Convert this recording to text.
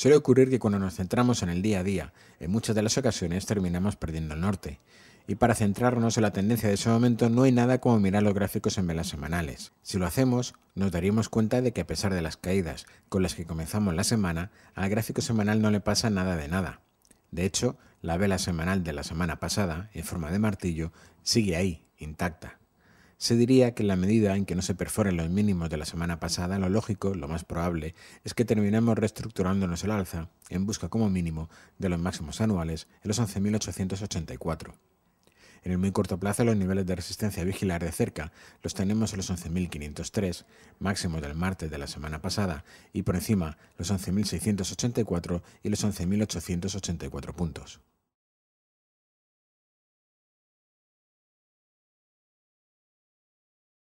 Suele ocurrir que cuando nos centramos en el día a día, en muchas de las ocasiones terminamos perdiendo el norte. Y para centrarnos en la tendencia de ese momento no hay nada como mirar los gráficos en velas semanales. Si lo hacemos, nos daríamos cuenta de que a pesar de las caídas con las que comenzamos la semana, al gráfico semanal no le pasa nada de nada. De hecho, la vela semanal de la semana pasada, en forma de martillo, sigue ahí, intacta. Se diría que en la medida en que no se perforen los mínimos de la semana pasada, lo lógico, lo más probable, es que terminemos reestructurándonos el alza en busca como mínimo de los máximos anuales en los 11.884. En el muy corto plazo los niveles de resistencia a vigilar de cerca los tenemos en los 11.503, máximos del martes de la semana pasada, y por encima los 11.684 y los 11.884 puntos.